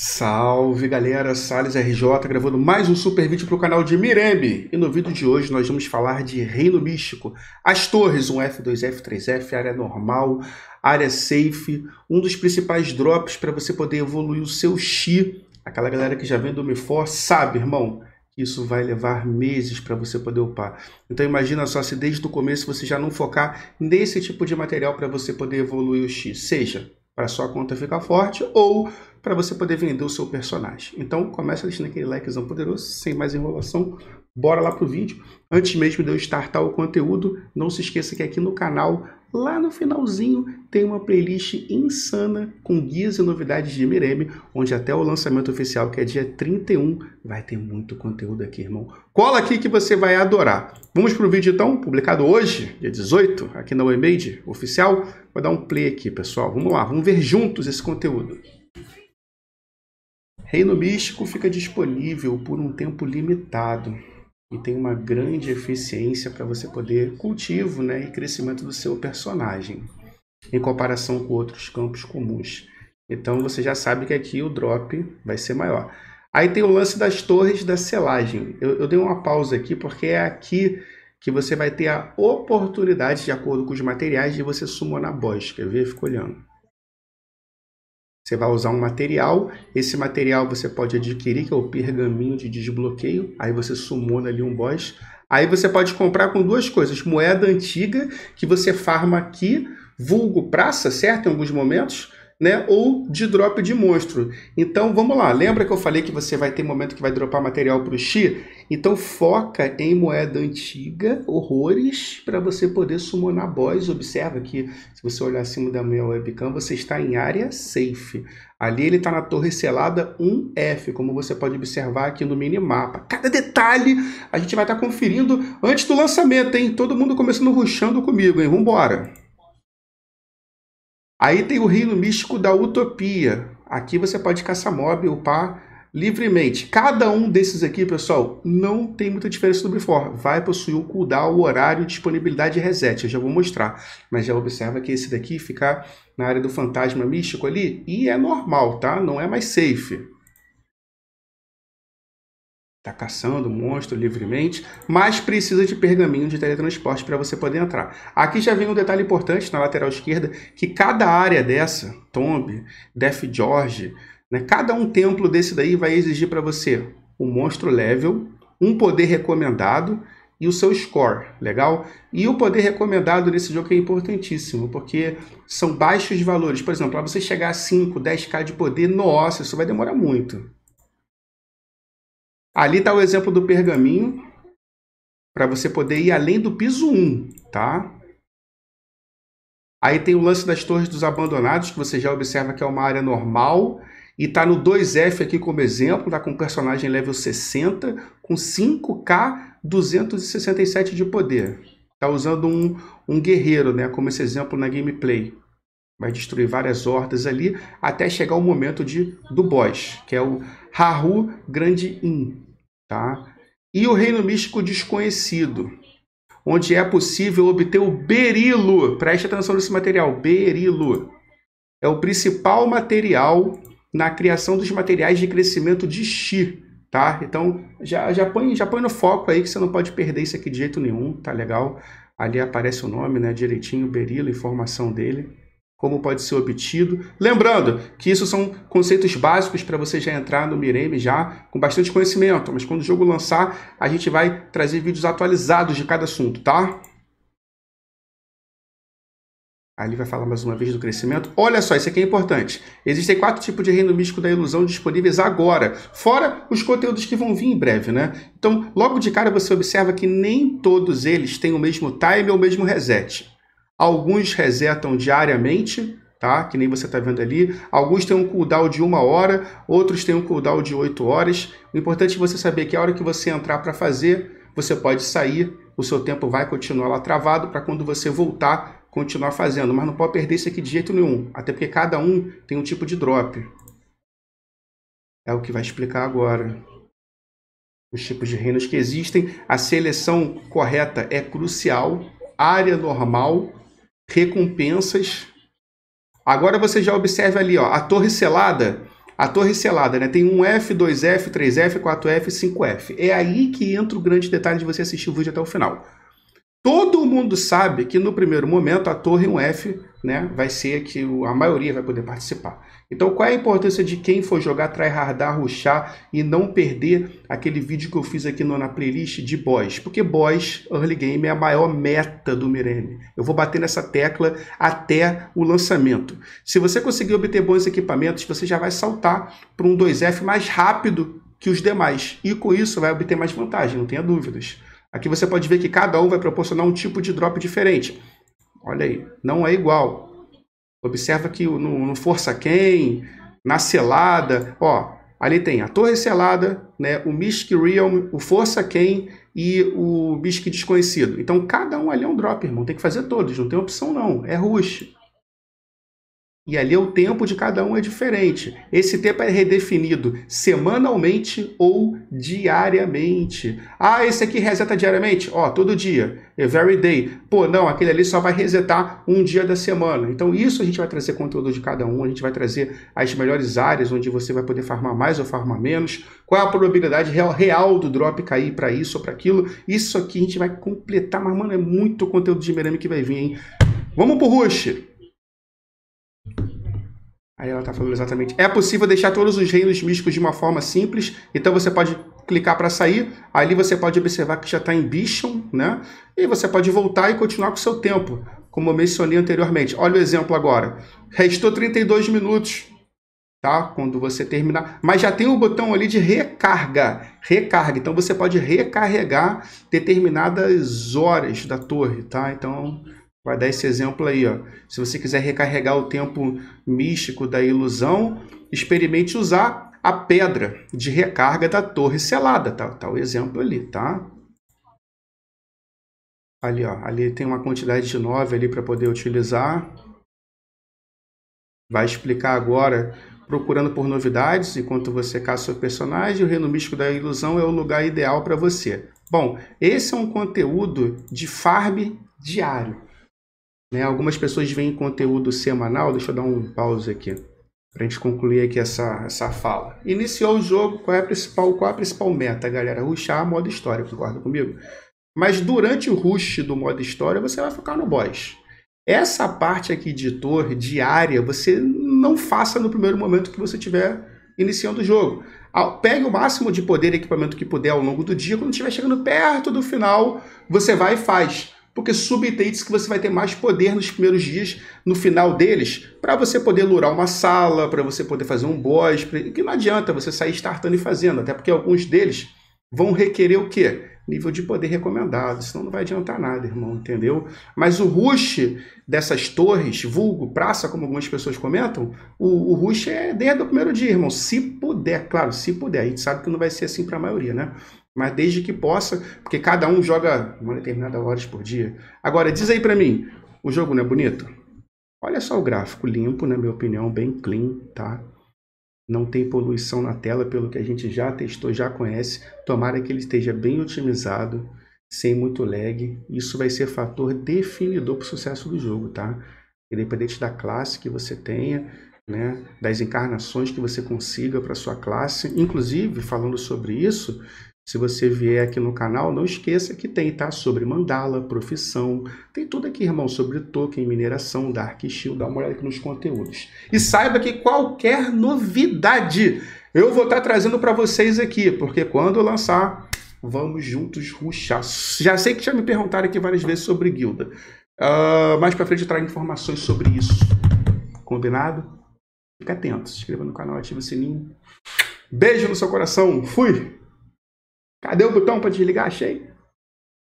Salve galera, Sales RJ gravando mais um super vídeo para o canal de Mirembe. E no vídeo de hoje nós vamos falar de Reino Místico, as torres, um F2, F3F, área normal, área safe, um dos principais drops para você poder evoluir o seu Xi. Aquela galera que já vem do Mifor sabe, irmão, que isso vai levar meses para você poder upar. Então imagina só se desde o começo você já não focar nesse tipo de material para você poder evoluir o X, seja para sua conta ficar forte ou para você poder vender o seu personagem. Então começa deixando aquele likezão poderoso, sem mais enrolação, bora lá pro vídeo. Antes mesmo de eu startar o conteúdo, não se esqueça que aqui no canal, lá no finalzinho, tem uma playlist insana com guias e novidades de Mireme, onde até o lançamento oficial, que é dia 31, vai ter muito conteúdo aqui, irmão. Cola aqui que você vai adorar. Vamos pro vídeo então, publicado hoje, dia 18, aqui na Wemade oficial. Vou dar um play aqui, pessoal. Vamos lá, vamos ver juntos esse conteúdo. Reino Místico fica disponível por um tempo limitado e tem uma grande eficiência para você poder cultivo né, e crescimento do seu personagem em comparação com outros campos comuns. Então você já sabe que aqui o drop vai ser maior. Aí tem o lance das torres da selagem. Eu, eu dei uma pausa aqui porque é aqui que você vai ter a oportunidade, de acordo com os materiais, de você na boss. Quer ver? Fica olhando. Você vai usar um material, esse material você pode adquirir, que é o pergaminho de desbloqueio, aí você sumou ali um boss. Aí você pode comprar com duas coisas: moeda antiga, que você farma aqui, vulgo praça, certo? Em alguns momentos né? Ou de drop de monstro. Então vamos lá. Lembra que eu falei que você vai ter momento que vai dropar material para o Xi? Então foca em moeda antiga, horrores, para você poder summonar boys. Observa que se você olhar acima da minha webcam, você está em área safe. Ali ele está na torre selada 1F, como você pode observar aqui no minimapa. Cada detalhe a gente vai estar tá conferindo antes do lançamento, hein? Todo mundo começando ruxando comigo, hein? Vambora! Aí tem o reino místico da utopia. Aqui você pode caçar mob, upar livremente. Cada um desses aqui, pessoal, não tem muita diferença do before. Vai possuir o cooldown, o horário, disponibilidade e reset. Eu já vou mostrar. Mas já observa que esse daqui fica na área do fantasma místico ali. E é normal, tá? Não é mais safe está caçando monstro livremente, mas precisa de pergaminho de teletransporte para você poder entrar. Aqui já vem um detalhe importante na lateral esquerda, que cada área dessa, Tomb, Death George, né, cada um templo desse daí vai exigir para você um monstro level, um poder recomendado e o seu score, legal? E o poder recomendado nesse jogo é importantíssimo, porque são baixos valores. Por exemplo, para você chegar a 5, 10k de poder, nossa, isso vai demorar muito. Ali está o exemplo do pergaminho, para você poder ir além do piso 1, tá? Aí tem o lance das torres dos abandonados, que você já observa que é uma área normal. E tá no 2F aqui como exemplo, tá com personagem level 60, com 5k 267 de poder. Tá usando um, um guerreiro, né, como esse exemplo na gameplay. Vai destruir várias hordas ali, até chegar o momento de, do boss, que é o Haru Grande In. Tá? E o reino místico desconhecido, onde é possível obter o berilo. Preste atenção nesse material, berilo. É o principal material na criação dos materiais de crescimento de chi, tá? Então, já, já, põe, já põe no foco aí que você não pode perder isso aqui de jeito nenhum, tá legal? Ali aparece o nome, né, direitinho, berilo, informação dele como pode ser obtido. Lembrando que isso são conceitos básicos para você já entrar no Mireme já com bastante conhecimento, mas quando o jogo lançar, a gente vai trazer vídeos atualizados de cada assunto, tá? Ali vai falar mais uma vez do crescimento. Olha só, isso aqui é importante. Existem quatro tipos de reino místico da ilusão disponíveis agora, fora os conteúdos que vão vir em breve, né? Então, logo de cara você observa que nem todos eles têm o mesmo time ou o mesmo reset. Alguns resetam diariamente, tá? Que nem você está vendo ali. Alguns têm um cooldown de uma hora, outros têm um cooldown de oito horas. O importante é você saber que a hora que você entrar para fazer, você pode sair, o seu tempo vai continuar lá travado para quando você voltar continuar fazendo, mas não pode perder isso aqui de jeito nenhum, até porque cada um tem um tipo de drop. É o que vai explicar agora. Os tipos de reinos que existem, a seleção correta é crucial, área normal, recompensas. Agora você já observa ali, ó, a torre selada, a torre selada, né? Tem um F, 2F, 3F, 4F, 5F. É aí que entra o grande detalhe de você assistir o vídeo até o final. Todo mundo sabe que no primeiro momento a torre é um F né, vai ser que a maioria vai poder participar. Então, qual é a importância de quem for jogar, tryhardar, ruxar e não perder aquele vídeo que eu fiz aqui no, na playlist de boss? Porque boss, early game, é a maior meta do Mirene. Eu vou bater nessa tecla até o lançamento. Se você conseguir obter bons equipamentos, você já vai saltar para um 2F mais rápido que os demais. E com isso vai obter mais vantagem, não tenha dúvidas. Aqui você pode ver que cada um vai proporcionar um tipo de drop diferente. Olha aí, não é igual. Observa que no, no Força Quem, na selada, ó, ali tem a Torre Selada, né, o Mystic Realm, o Força Quem e o Mystic Desconhecido. Então cada um ali é um drop, irmão. Tem que fazer todos, não tem opção não. É rush. E ali o tempo de cada um é diferente. Esse tempo é redefinido semanalmente ou diariamente. Ah, esse aqui reseta diariamente? Ó, oh, todo dia. Every é day. Pô, não, aquele ali só vai resetar um dia da semana. Então, isso a gente vai trazer conteúdo de cada um, a gente vai trazer as melhores áreas onde você vai poder farmar mais ou farmar menos, qual é a probabilidade real, real do drop cair para isso ou para aquilo. Isso aqui a gente vai completar, mas, mano, é muito conteúdo de Merami que vai vir, hein? Vamos pro Rush! Aí ela está falando exatamente. É possível deixar todos os reinos místicos de uma forma simples. Então você pode clicar para sair. Ali você pode observar que já está em Bishon, né? E você pode voltar e continuar com o seu tempo, como eu mencionei anteriormente. Olha o exemplo agora. Restou 32 minutos, tá? Quando você terminar. Mas já tem o um botão ali de recarga. Recarga. Então você pode recarregar determinadas horas da torre, tá? Então Vai dar esse exemplo aí, ó. Se você quiser recarregar o tempo místico da ilusão, experimente usar a pedra de recarga da torre selada, tá, tá o exemplo ali, tá? Ali, ó, ali tem uma quantidade de 9 ali para poder utilizar. Vai explicar agora, procurando por novidades, enquanto você caça seu personagem, o reino místico da ilusão é o lugar ideal para você. Bom, esse é um conteúdo de farm diário. Né? Algumas pessoas veem conteúdo semanal, deixa eu dar um pause aqui, para a gente concluir aqui essa, essa fala. Iniciou o jogo, qual é a principal, qual é a principal meta, galera? Ruxar modo história, concorda comigo? Mas durante o rush do modo história, você vai focar no boss. Essa parte aqui de torre, diária, você não faça no primeiro momento que você tiver iniciando o jogo. Pegue o máximo de poder e equipamento que puder ao longo do dia. Quando estiver chegando perto do final, você vai e faz porque subentende que você vai ter mais poder nos primeiros dias, no final deles, para você poder lurar uma sala, para você poder fazer um boss, que não adianta você sair startando e fazendo, até porque alguns deles vão requerer o quê? nível de poder recomendado, senão não vai adiantar nada, irmão, entendeu? Mas o rush dessas torres, vulgo, praça, como algumas pessoas comentam, o, o rush é desde o primeiro dia, irmão, se puder, claro, se puder, a gente sabe que não vai ser assim para a maioria, né? Mas desde que possa, porque cada um joga uma determinada horas por dia. Agora, diz aí para mim, o jogo não é bonito? Olha só o gráfico limpo, na minha opinião, bem clean, tá? não tem poluição na tela, pelo que a gente já testou, já conhece. Tomara que ele esteja bem otimizado, sem muito lag. Isso vai ser fator definidor para o sucesso do jogo, tá? Independente da classe que você tenha, né, das encarnações que você consiga para sua classe. Inclusive, falando sobre isso, se você vier aqui no canal, não esqueça que tem, tá? Sobre mandala, profissão, tem tudo aqui, irmão, sobre token, mineração, dark shield dá uma olhada aqui nos conteúdos. E saiba que qualquer novidade eu vou estar tá trazendo para vocês aqui, porque quando lançar, vamos juntos ruxar. Já sei que já me perguntaram aqui várias vezes sobre guilda. Uh, mais para frente eu trago informações sobre isso. Combinado? Fica atento, se inscreva no canal, ative o sininho. Beijo no seu coração, fui! Cadê o botão para desligar? Achei.